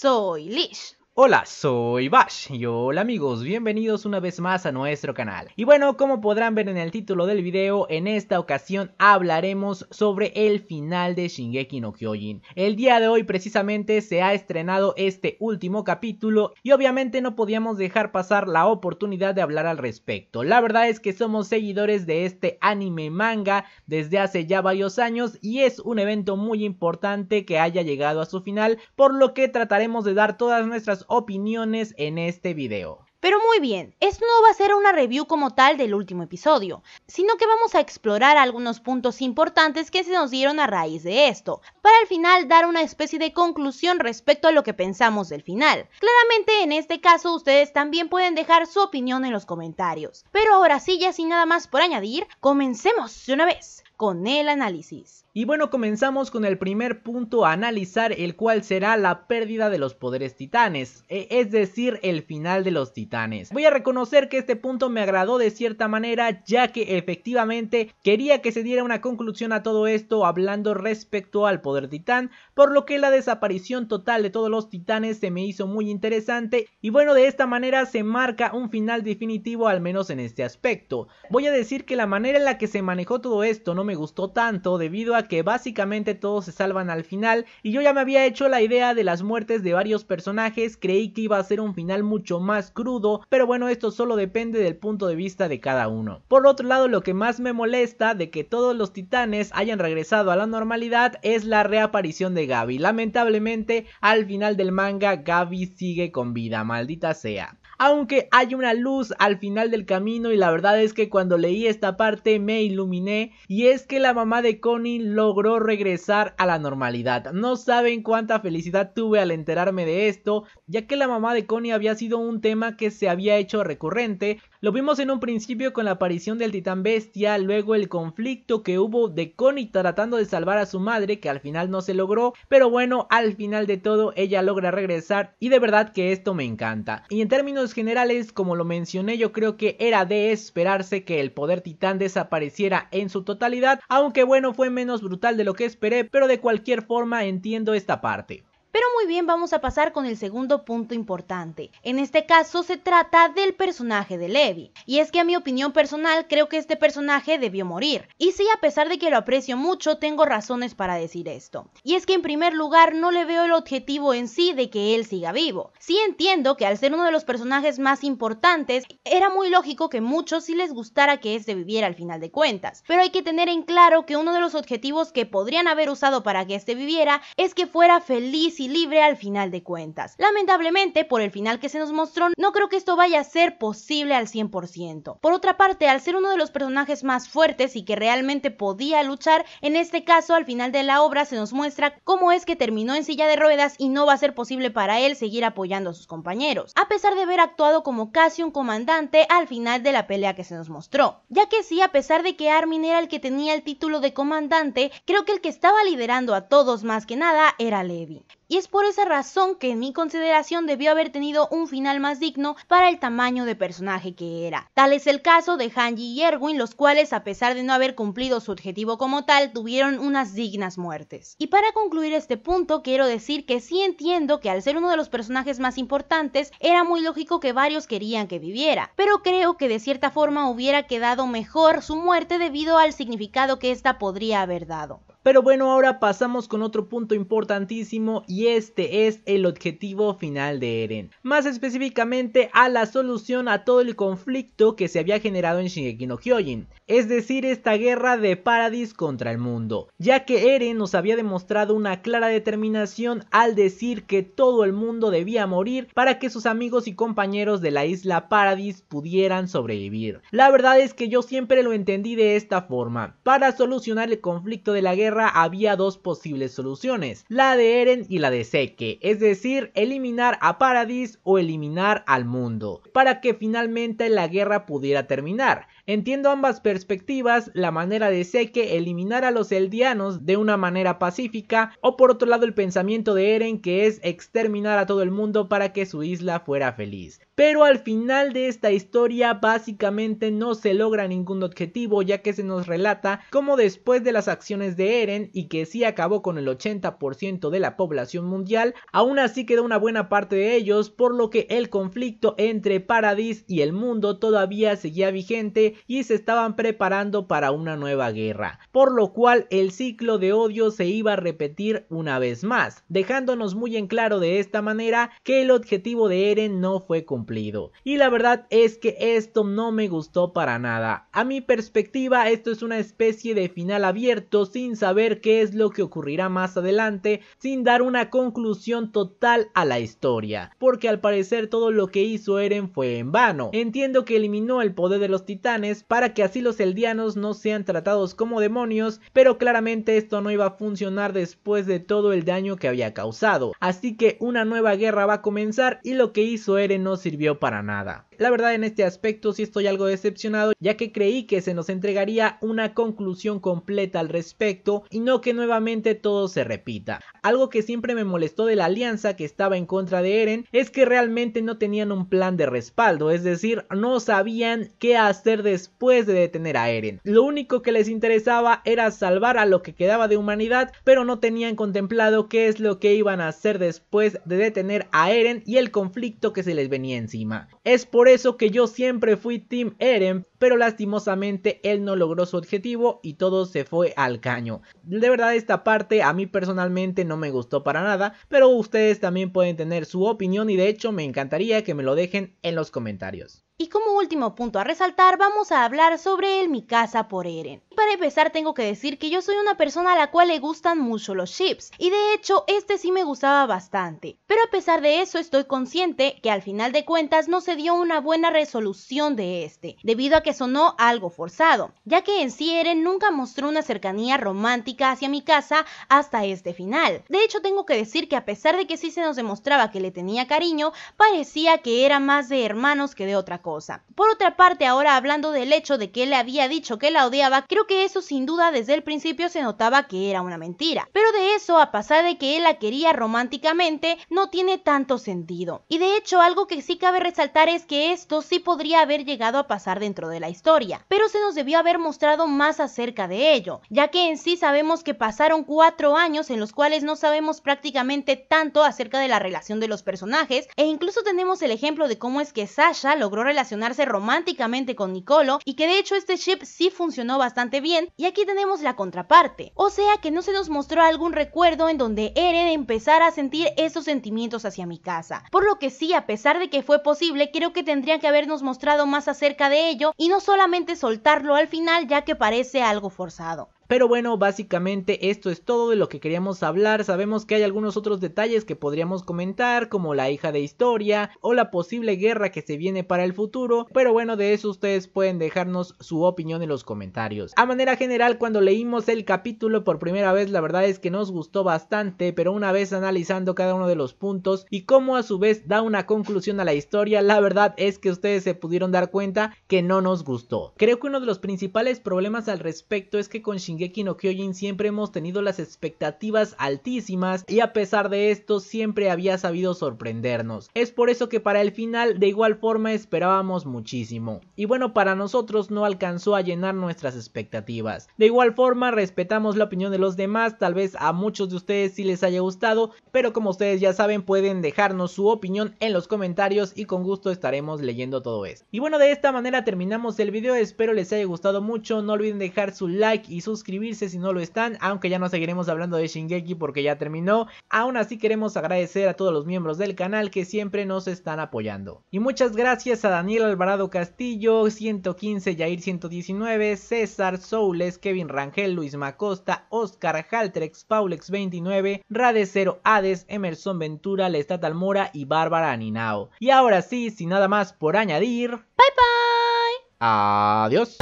soy Lish. Hola, soy Bash y hola amigos, bienvenidos una vez más a nuestro canal. Y bueno, como podrán ver en el título del video, en esta ocasión hablaremos sobre el final de Shingeki no Kyojin. El día de hoy precisamente se ha estrenado este último capítulo y obviamente no podíamos dejar pasar la oportunidad de hablar al respecto. La verdad es que somos seguidores de este anime manga desde hace ya varios años y es un evento muy importante que haya llegado a su final, por lo que trataremos de dar todas nuestras opiniones en este video. Pero muy bien, esto no va a ser una review como tal del último episodio, sino que vamos a explorar algunos puntos importantes que se nos dieron a raíz de esto, para al final dar una especie de conclusión respecto a lo que pensamos del final. Claramente en este caso ustedes también pueden dejar su opinión en los comentarios. Pero ahora sí, ya sin nada más por añadir, comencemos de una vez con el análisis. Y bueno, comenzamos con el primer punto a analizar, el cual será la pérdida de los poderes titanes, e, es decir, el final de los titanes. Voy a reconocer que este punto me agradó de cierta manera, ya que efectivamente quería que se diera una conclusión a todo esto hablando respecto al poder titán, por lo que la desaparición total de todos los titanes se me hizo muy interesante y bueno, de esta manera se marca un final definitivo al menos en este aspecto. Voy a decir que la manera en la que se manejó todo esto no me me gustó tanto debido a que básicamente todos se salvan al final y yo ya me había hecho la idea de las muertes de varios personajes, creí que iba a ser un final mucho más crudo, pero bueno esto solo depende del punto de vista de cada uno. Por otro lado lo que más me molesta de que todos los titanes hayan regresado a la normalidad es la reaparición de Gaby, lamentablemente al final del manga Gaby sigue con vida, maldita sea aunque hay una luz al final del camino y la verdad es que cuando leí esta parte me iluminé y es que la mamá de Connie logró regresar a la normalidad. No saben cuánta felicidad tuve al enterarme de esto, ya que la mamá de Connie había sido un tema que se había hecho recurrente. Lo vimos en un principio con la aparición del titán bestia, luego el conflicto que hubo de Connie tratando de salvar a su madre que al final no se logró, pero bueno, al final de todo ella logra regresar y de verdad que esto me encanta. Y en términos generales, como lo mencioné, yo creo que era de esperarse que el poder titán desapareciera en su totalidad, aunque bueno, fue menos brutal de lo que esperé, pero de cualquier forma entiendo esta parte. Pero muy bien, vamos a pasar con el segundo punto importante. En este caso se trata del personaje de Levi. Y es que a mi opinión personal creo que este personaje debió morir. Y sí, a pesar de que lo aprecio mucho, tengo razones para decir esto. Y es que en primer lugar no le veo el objetivo en sí de que él siga vivo. Sí entiendo que al ser uno de los personajes más importantes, era muy lógico que muchos sí les gustara que este viviera al final de cuentas. Pero hay que tener en claro que uno de los objetivos que podrían haber usado para que este viviera es que fuera feliz libre al final de cuentas. Lamentablemente, por el final que se nos mostró, no creo que esto vaya a ser posible al 100%. Por otra parte, al ser uno de los personajes más fuertes y que realmente podía luchar, en este caso al final de la obra se nos muestra cómo es que terminó en silla de ruedas y no va a ser posible para él seguir apoyando a sus compañeros, a pesar de haber actuado como casi un comandante al final de la pelea que se nos mostró. Ya que sí, a pesar de que Armin era el que tenía el título de comandante, creo que el que estaba liderando a todos más que nada era Levi y es por esa razón que en mi consideración debió haber tenido un final más digno para el tamaño de personaje que era. Tal es el caso de Hanji y Erwin, los cuales a pesar de no haber cumplido su objetivo como tal, tuvieron unas dignas muertes. Y para concluir este punto, quiero decir que sí entiendo que al ser uno de los personajes más importantes, era muy lógico que varios querían que viviera, pero creo que de cierta forma hubiera quedado mejor su muerte debido al significado que esta podría haber dado. Pero bueno, ahora pasamos con otro punto importantísimo y este es el objetivo final de Eren. Más específicamente a la solución a todo el conflicto que se había generado en Shingeki no Kyojin. Es decir, esta guerra de Paradis contra el mundo. Ya que Eren nos había demostrado una clara determinación al decir que todo el mundo debía morir para que sus amigos y compañeros de la isla Paradis pudieran sobrevivir. La verdad es que yo siempre lo entendí de esta forma. Para solucionar el conflicto de la guerra había dos posibles soluciones, la de Eren y la de Seke, es decir, eliminar a Paradis o eliminar al mundo, para que finalmente la guerra pudiera terminar. Entiendo ambas perspectivas, la manera de Seke eliminar a los Eldianos de una manera pacífica o por otro lado el pensamiento de Eren que es exterminar a todo el mundo para que su isla fuera feliz. Pero al final de esta historia básicamente no se logra ningún objetivo ya que se nos relata cómo después de las acciones de Eren y que sí acabó con el 80% de la población mundial, aún así quedó una buena parte de ellos por lo que el conflicto entre Paradis y el mundo todavía seguía vigente y se estaban preparando para una nueva guerra, por lo cual el ciclo de odio se iba a repetir una vez más, dejándonos muy en claro de esta manera que el objetivo de Eren no fue cumplido. Y la verdad es que esto no me gustó para nada. A mi perspectiva esto es una especie de final abierto sin saber qué es lo que ocurrirá más adelante, sin dar una conclusión total a la historia, porque al parecer todo lo que hizo Eren fue en vano. Entiendo que eliminó el poder de los titanes para que así los eldianos no sean tratados como demonios, pero claramente esto no iba a funcionar después de todo el daño que había causado, así que una nueva guerra va a comenzar y lo que hizo Eren no sirvió para nada. La verdad en este aspecto sí estoy algo decepcionado ya que creí que se nos entregaría una conclusión completa al respecto y no que nuevamente todo se repita. Algo que siempre me molestó de la alianza que estaba en contra de Eren es que realmente no tenían un plan de respaldo, es decir, no sabían qué hacer después de detener a Eren. Lo único que les interesaba era salvar a lo que quedaba de humanidad, pero no tenían contemplado qué es lo que iban a hacer después de detener a Eren y el conflicto que se les venía encima. Es por eso que yo siempre fui Team Eren, pero lastimosamente él no logró su objetivo y todo se fue al caño. De verdad esta parte a mí personalmente no me gustó para nada, pero ustedes también pueden tener su opinión y de hecho me encantaría que me lo dejen en los comentarios. Y como último punto a resaltar, vamos a hablar sobre el Mi Casa por Eren. Para empezar tengo que decir que yo soy una persona a la cual le gustan mucho los chips, y de hecho este sí me gustaba bastante. Pero a pesar de eso estoy consciente que al final de cuentas no se dio una buena resolución de este, debido a que sonó algo forzado, ya que en sí Eren nunca mostró una cercanía romántica hacia Mi Casa hasta este final. De hecho tengo que decir que a pesar de que sí se nos demostraba que le tenía cariño, parecía que era más de hermanos que de otra cosa. Por otra parte, ahora hablando del hecho de que él le había dicho que la odiaba, creo que eso sin duda desde el principio se notaba que era una mentira. Pero de eso, a pasar de que él la quería románticamente, no tiene tanto sentido. Y de hecho, algo que sí cabe resaltar es que esto sí podría haber llegado a pasar dentro de la historia, pero se nos debió haber mostrado más acerca de ello, ya que en sí sabemos que pasaron cuatro años en los cuales no sabemos prácticamente tanto acerca de la relación de los personajes, e incluso tenemos el ejemplo de cómo es que Sasha logró relacionar relacionarse románticamente con Nicolo y que de hecho este ship sí funcionó bastante bien y aquí tenemos la contraparte, o sea que no se nos mostró algún recuerdo en donde Eren empezara a sentir esos sentimientos hacia mi casa, por lo que sí, a pesar de que fue posible, creo que tendrían que habernos mostrado más acerca de ello y no solamente soltarlo al final ya que parece algo forzado. Pero bueno, básicamente esto es todo de lo que queríamos hablar. Sabemos que hay algunos otros detalles que podríamos comentar, como la hija de historia o la posible guerra que se viene para el futuro. Pero bueno, de eso ustedes pueden dejarnos su opinión en los comentarios. A manera general, cuando leímos el capítulo por primera vez, la verdad es que nos gustó bastante, pero una vez analizando cada uno de los puntos y cómo a su vez da una conclusión a la historia, la verdad es que ustedes se pudieron dar cuenta que no nos gustó. Creo que uno de los principales problemas al respecto es que con Shingeki Shingeki no Kyojin siempre hemos tenido las expectativas altísimas y a pesar de esto siempre había sabido sorprendernos. Es por eso que para el final de igual forma esperábamos muchísimo. Y bueno, para nosotros no alcanzó a llenar nuestras expectativas. De igual forma, respetamos la opinión de los demás, tal vez a muchos de ustedes sí les haya gustado, pero como ustedes ya saben pueden dejarnos su opinión en los comentarios y con gusto estaremos leyendo todo esto. Y bueno, de esta manera terminamos el video, espero les haya gustado mucho, no olviden dejar su like y suscribirse si no lo están, aunque ya no seguiremos hablando de Shingeki porque ya terminó. Aún así queremos agradecer a todos los miembros del canal que siempre nos están apoyando. Y muchas gracias a Daniel Alvarado Castillo, 115, yair 119, César Soules, Kevin Rangel, Luis Macosta, Oscar Haltrex, Paulex 29, Rade 0 Hades, Emerson Ventura, Lestat Almora y Bárbara Aninao. Y ahora sí, sin nada más por añadir, bye bye. Adiós.